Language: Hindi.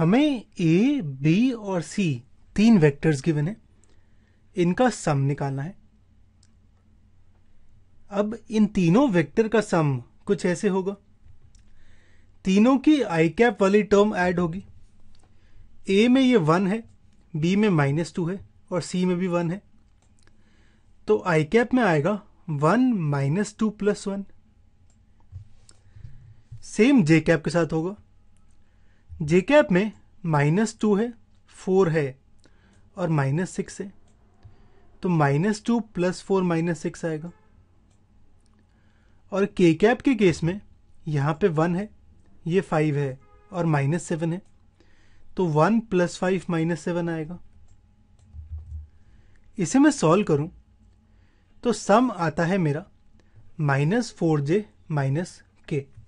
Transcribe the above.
हमें ए बी और सी तीन वेक्टर्स गिवन है इनका सम निकालना है अब इन तीनों वेक्टर का सम कुछ ऐसे होगा तीनों की आई कैप वाली टर्म ऐड होगी ए में ये वन है बी में माइनस टू है और सी में भी वन है तो आई कैप में आएगा one minus two plus one same j cap के साथ होगा जे कैप में माइनस टू है फोर है और माइनस सिक्स है तो minus two plus four minus six आएगा और के कैप के केस में यहाँ पे वन है ये फाइव है और माइनस सेवन है तो one plus five minus seven आएगा इसे मैं सॉल्व करूं तो सम आता है मेरा माइनस फोर जे माइनस के